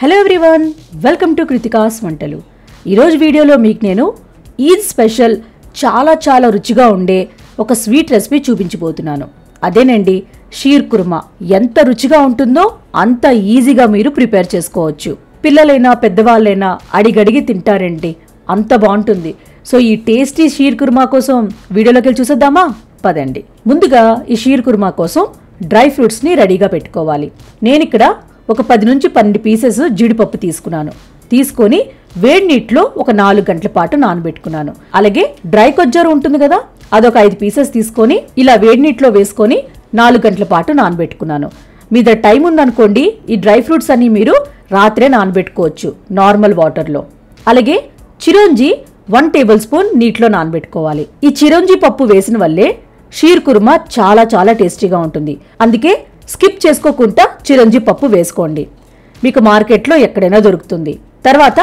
hello everyone welcome to Krithika's వంటలు ఈరోజు వీడియోలో మీకు నేను ఈద్ స్పెషల్ చాలా చాలా రుచిగా ఉండే ఒక స్వీట్ రెసిపీ చూపించిపోతున్నాను అదేనండి షీర్ కుర్మా ఎంత రుచిగా ఉంటుందో అంత ఈజీగా మీరు ప్రిపేర్ చేసుకోవచ్చు పిల్లలైనా పెద్దవాళ్ళైనా అడిగడిగి తింటారండి అంత బాగుంటుంది సో ఈ టేస్టీ షీర్ కుర్మా కోసం వీడియోలోకి వెళ్ళి చూసేద్దామా పదండి ముందుగా ఈ షీర్ కుర్మా కోసం డ్రై ఫ్రూట్స్ని రెడీగా పెట్టుకోవాలి నేను ఇక్కడ ఒక పది నుంచి పన్నెండు పీసెస్ జీడిపప్పు తీసుకున్నాను తీసుకొని వేడి నీటిలో ఒక నాలుగు గంటల పాటు నానబెట్టుకున్నాను అలాగే డ్రై కొజ్జారు ఉంటుంది కదా అదొక ఐదు పీసెస్ తీసుకొని ఇలా వేడి నీటిలో వేసుకొని నాలుగు గంటల పాటు నానబెట్టుకున్నాను మీ దగ్గర టైం ఉందనుకోండి ఈ డ్రై ఫ్రూట్స్ అన్నీ మీరు రాత్రే నానబెట్టుకోవచ్చు నార్మల్ వాటర్లో అలాగే చిరంజి వన్ టేబుల్ స్పూన్ నీటిలో నానబెట్టుకోవాలి ఈ చిరంజీ పప్పు వేసిన వల్లే షీర్ కుర్మా చాలా చాలా టేస్టీగా ఉంటుంది అందుకే స్కిప్ చేసుకోకుండా చిరంజి పప్పు వేసుకోండి మీకు మార్కెట్లో ఎక్కడైనా దొరుకుతుంది తర్వాత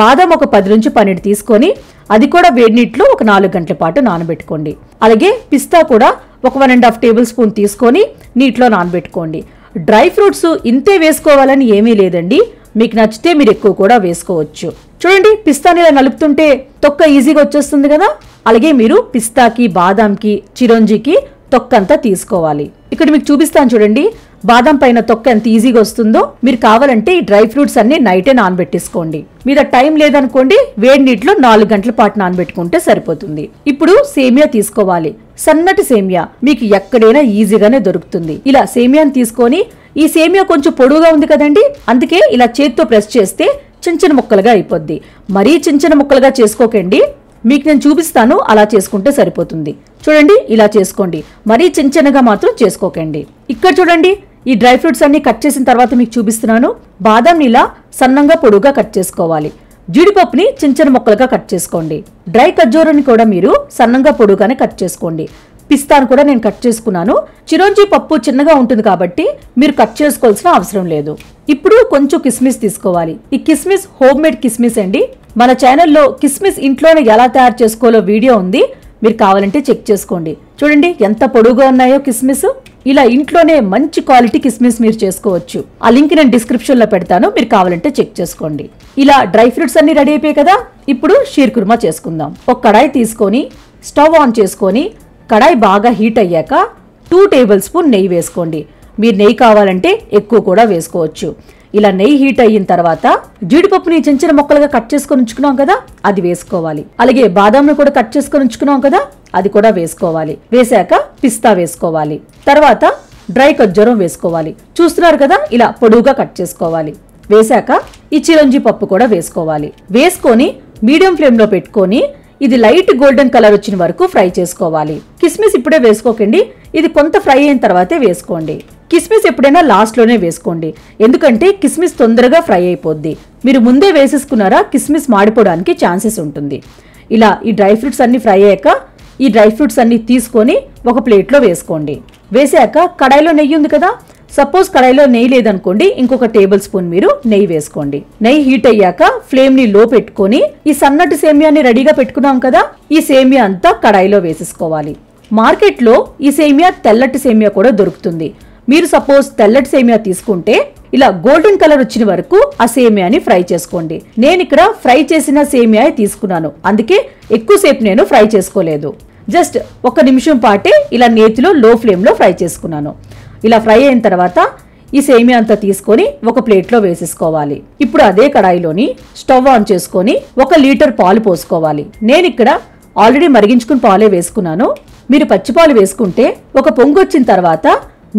బాదం ఒక పది నుంచి పన్నెండు తీసుకొని అది కూడా వేడి నీటిలో ఒక నాలుగు గంటల పాటు నానబెట్టుకోండి అలాగే పిస్తా కూడా ఒక one and half tablespoon తీసుకొని నీటిలో నానబెట్టుకోండి డ్రై ఫ్రూట్స్ ఇంతే వేసుకోవాలని ఏమీ లేదండి మీకు నచ్చితే మీరు ఎక్కువ కూడా వేసుకోవచ్చు చూడండి పిస్తాని ఇలా నలుపుతుంటే తొక్క ఈజీగా వచ్చేస్తుంది కదా అలాగే మీరు పిస్తాకి బాదాంకి చిరంజీకి తొక్కంతా తీసుకోవాలి ఇక్కడ మీకు చూపిస్తాను చూడండి బాదం పైన తొక్క ఎంత ఈజీగా వస్తుందో మీరు కావాలంటే ఈ డ్రై ఫ్రూట్స్ అన్ని నైటే నానబెట్టేసుకోండి మీద టైం లేదనుకోండి వేడి నీటిలో నాలుగు గంటల పాటు నానబెట్టుకుంటే సరిపోతుంది ఇప్పుడు సేమియా తీసుకోవాలి సన్నటి సేమియా మీకు ఎక్కడైనా ఈజీగానే దొరుకుతుంది ఇలా సేమియాని తీసుకొని ఈ సేమియా కొంచెం పొడుగుగా ఉంది కదండి అందుకే ఇలా చేతితో ప్రెస్ చేస్తే చిన్న చిన్న ముక్కలుగా అయిపోద్ది మరీ చిన్న చిన్న ముక్కలుగా చేసుకోకండి మీకు నేను చూపిస్తాను అలా చేసుకుంటే సరిపోతుంది చూడండి ఇలా చేసుకోండి మరీ చిన్న చిన్నగా మాత్రం చేసుకోకండి ఇక్కడ చూడండి ఈ డ్రై ఫ్రూట్స్ అన్ని కట్ చేసిన తర్వాత మీకు చూపిస్తున్నాను బాదం ఇలా సన్నంగా పొడుగా కట్ చేసుకోవాలి జీడిపప్పుని చిన్న చిన్న ముక్కలుగా కట్ చేసుకోండి డ్రై ఖర్జూరాన్ని కూడా మీరు సన్నంగా పొడుగానే కట్ చేసుకోండి పిస్తాను కూడా నేను కట్ చేసుకున్నాను చిరోంజీ పప్పు చిన్నగా ఉంటుంది కాబట్టి మీరు కట్ చేసుకోవాల్సిన అవసరం లేదు ఇప్పుడు కొంచెం కిస్మిస్ తీసుకోవాలి ఈ కిస్మిస్ హోమ్ మేడ్ కిస్మిస్ అండి మన ఛానల్లో కిస్మిస్ ఇంట్లోనే ఎలా తయారు చేసుకోవాలో వీడియో ఉంది మీరు కావాలంటే చెక్ చేసుకోండి చూడండి ఎంత పొడుగుగా ఉన్నాయో కిస్మిస్ ఇలా ఇంట్లోనే మంచి క్వాలిటీ కిస్మిస్ మీరు చేసుకోవచ్చు ఆ లింక్ నేను డిస్క్రిప్షన్లో పెడతాను మీరు కావాలంటే చెక్ చేసుకోండి ఇలా డ్రై ఫ్రూట్స్ అన్ని రెడీ అయిపోయాయి కదా ఇప్పుడు షీర్ కుర్మా చేసుకుందాం ఒక కడాయి తీసుకొని స్టవ్ ఆన్ చేసుకొని కడాయి బాగా హీట్ అయ్యాక టూ టేబుల్ స్పూన్ నెయ్యి వేసుకోండి మీరు నెయ్యి కావాలంటే ఎక్కువ కూడా వేసుకోవచ్చు ఇలా నెయ్యి హీట్ అయిన తర్వాత జీడిపప్పుని చిన్న చిన్న ముక్కలుగా కట్ చేసుకుని ఉంచుకున్నాం కదా అది వేసుకోవాలి అలాగే బాదాంను కూడా కట్ చేసుకుని ఉంచుకున్నాం కదా అది కూడా వేసుకోవాలి వేశాక పిస్తా వేసుకోవాలి తర్వాత డ్రై ఖర్జూరం వేసుకోవాలి చూస్తున్నారు కదా ఇలా పొడువుగా కట్ చేసుకోవాలి వేశాక ఈ చిరంజీ పప్పు కూడా వేసుకోవాలి వేసుకొని మీడియం ఫ్లేమ్లో పెట్టుకొని ఇది లైట్ గోల్డెన్ కలర్ వచ్చిన వరకు ఫ్రై చేసుకోవాలి కిస్మిస్ ఇప్పుడే వేసుకోకండి ఇది కొంత ఫ్రై అయిన తర్వాతే వేసుకోండి కిస్మిస్ ఎప్పుడైనా లాస్ట్లోనే వేసుకోండి ఎందుకంటే కిస్మిస్ తొందరగా ఫ్రై అయిపోద్ది మీరు ముందే వేసేసుకున్నారా కిస్మిస్ మాడిపోవడానికి ఛాన్సెస్ ఉంటుంది ఇలా ఈ డ్రై ఫ్రూట్స్ అన్నీ ఫ్రై అయ్యాక ఈ డ్రై ఫ్రూట్స్ అన్నీ తీసుకొని ఒక ప్లేట్లో వేసుకోండి వేసాక కడాయిలో నెయ్యి ఉంది కదా సపోజ్ కడాయిలో నెయ్యి లేదనుకోండి ఇంకొక టేబుల్ స్పూన్ మీరు నెయ్యి వేసుకోండి నెయ్యి హీట్ అయ్యాక ఫ్లేమ్ ని లో పెట్టుకుని ఈ సన్నటి సేమియాని రెడీగా పెట్టుకున్నాం కదా ఈ సేమియా అంతా కడాయిలో వేసేసుకోవాలి మార్కెట్లో ఈ సేమియా తెల్లటి సేమియా కూడా దొరుకుతుంది మీరు సపోజ్ తెల్లటి సేమియా తీసుకుంటే ఇలా గోల్డెన్ కలర్ వచ్చిన వరకు ఆ సేమియాని ఫ్రై చేసుకోండి నేను ఇక్కడ ఫ్రై చేసిన సేమియా తీసుకున్నాను అందుకే ఎక్కువసేపు నేను ఫ్రై చేసుకోలేదు జస్ట్ ఒక నిమిషం పాటే ఇలా నేతిలో లో ఫ్లేమ్లో ఫ్రై చేసుకున్నాను ఇలా ఫ్రై అయిన తర్వాత ఈ సేమియా అంతా తీసుకొని ఒక ప్లేట్లో వేసేసుకోవాలి ఇప్పుడు అదే కడాయిలోని స్టవ్ ఆన్ చేసుకొని ఒక లీటర్ పాలు పోసుకోవాలి నేను ఇక్కడ ఆల్రెడీ మరిగించుకుని పాలే వేసుకున్నాను మీరు పచ్చిపాలు వేసుకుంటే ఒక పొంగు వచ్చిన తర్వాత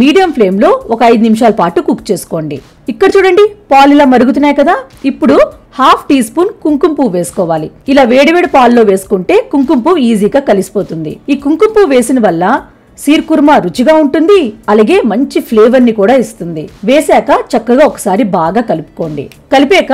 మీడియం ఫ్లేమ్లో ఒక ఐదు నిమిషాల పాటు కుక్ చేసుకోండి ఇక్కడ చూడండి పాలు ఇలా మరుగుతున్నాయి కదా ఇప్పుడు హాఫ్ టీ స్పూన్ కుంకుమ పువ్వు వేసుకోవాలి ఇలా వేడివేడి పాల్లో వేసుకుంటే కుంకుమ పువ్వు ఈజీగా కలిసిపోతుంది ఈ కుంకుమ పువ్వు వేసిన వల్ల సీర్ కుర్మా రుచిగా ఉంటుంది అలాగే మంచి ఫ్లేవర్ ని కూడా ఇస్తుంది వేశాక చక్కగా ఒకసారి బాగా కలుపుకోండి కలిపాక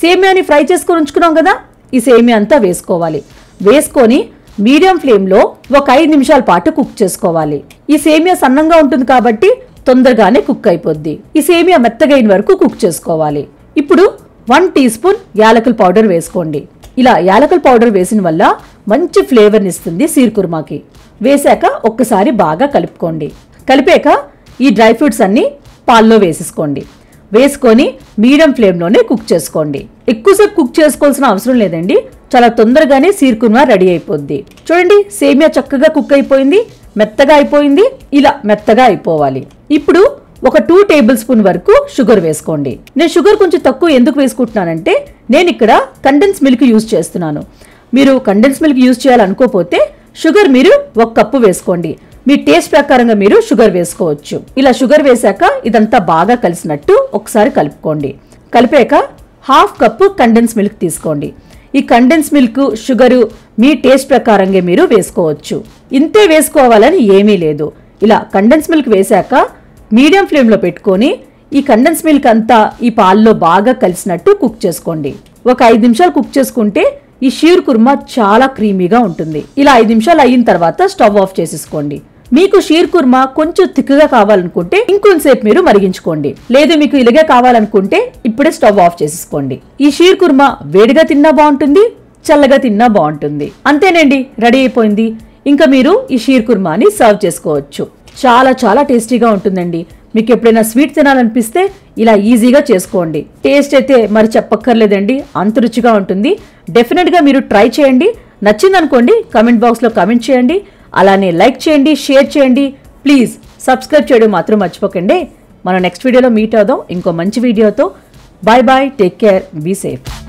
సేమియాని ఫ్రై చేసుకొని ఉంచుకున్నాం కదా ఈ సేమియా అంతా వేసుకోవాలి వేసుకొని మీడియం ఫ్లేమ్లో ఒక ఐదు నిమిషాల పాటు కుక్ చేసుకోవాలి ఈ సేమియా సన్నంగా ఉంటుంది కాబట్టి తొందరగానే కుక్ అయిపోద్ది ఈ సేమియా మెత్తగైన వరకు కుక్ చేసుకోవాలి ఇప్పుడు వన్ టీ స్పూన్ యాలకుల పౌడర్ వేసుకోండి ఇలా యాలకుల పౌడర్ వేసిన వల్ల మంచి ఫ్లేవర్ని ఇస్తుంది సీర్ కుర్మాకి వేశాక ఒక్కసారి బాగా కలుపుకోండి కలిపాక ఈ డ్రై ఫ్రూట్స్ అన్నీ పాల్లో వేసేసుకోండి వేసుకొని మీడియం ఫ్లేమ్లోనే కుక్ చేసుకోండి ఎక్కువసేపు కుక్ చేసుకోవాల్సిన అవసరం లేదండి చాలా తొందరగానే సీర్కున్న రెడీ అయిపోద్ది చూడండి సేమియా చక్కగా కుక్ అయిపోయింది మెత్తగా అయిపోయింది ఇలా మెత్తగా అయిపోవాలి ఇప్పుడు ఒక టూ టేబుల్ స్పూన్ వరకు షుగర్ వేసుకోండి నేను షుగర్ కొంచెం తక్కువ ఎందుకు వేసుకుంటున్నానంటే నేను ఇక్కడ కండెన్స్ మిల్క్ యూజ్ చేస్తున్నాను మీరు కండెన్స్ మిల్క్ యూజ్ చేయాలనుకోపోతే షుగర్ మీరు ఒక కప్పు వేసుకోండి మీ టేస్ట్ ప్రకారంగా మీరు షుగర్ వేసుకోవచ్చు ఇలా షుగర్ వేశాక ఇదంతా బాగా కలిసినట్టు ఒకసారి కలుపుకోండి కలిపాక హాఫ్ కప్పు కండెన్స్ మిల్క్ తీసుకోండి ఈ కండెన్స్ మిల్క్ షుగరు మీ టేస్ట్ ప్రకారంగా మీరు వేసుకోవచ్చు ఇంతే వేసుకోవాలని ఏమీ లేదు ఇలా కండెన్స్ మిల్క్ వేశాక మీడియం ఫ్లేమ్లో పెట్టుకొని ఈ కండెన్స్ మిల్క్ అంతా ఈ పాల్లో బాగా కలిసినట్టు కుక్ చేసుకోండి ఒక ఐదు నిమిషాలు కుక్ చేసుకుంటే ఈ షీర్ కుర్మా చాలా క్రీమీగా ఉంటుంది ఇలా ఐదు నిమిషాలు అయిన తర్వాత స్టవ్ ఆఫ్ చేసేసుకోండి మీకు షీర్ కుర్మా కొంచెం తిక్కుగా కావాలనుకుంటే ఇంకొంతసేపు మీరు మరిగించుకోండి లేదు మీకు ఇలాగే కావాలనుకుంటే ఇప్పుడే స్టవ్ ఆఫ్ చేసేసుకోండి ఈ షీర్ కుర్మా వేడిగా తిన్నా బాగుంటుంది చల్లగా తిన్నా బాగుంటుంది అంతేనండి రెడీ అయిపోయింది ఇంకా మీరు ఈ షీర్ కుర్మాని సర్వ్ చేసుకోవచ్చు చాలా చాలా టేస్టీగా ఉంటుందండి మీకు ఎప్పుడైనా స్వీట్ తినాలనిపిస్తే ఇలా ఈజీగా చేసుకోండి టేస్ట్ అయితే మరి చెప్పక్కర్లేదండి అంత రుచిగా ఉంటుంది డెఫినెట్గా మీరు ట్రై చేయండి నచ్చిందనుకోండి కమెంట్ బాక్స్లో కమెంట్ చేయండి అలానే లైక్ చేయండి షేర్ చేయండి ప్లీజ్ సబ్స్క్రైబ్ చేయడం మాత్రం మర్చిపోకండి మనం నెక్స్ట్ వీడియోలో మీట్ అవుదాం ఇంకో మంచి వీడియోతో bye bye take care be safe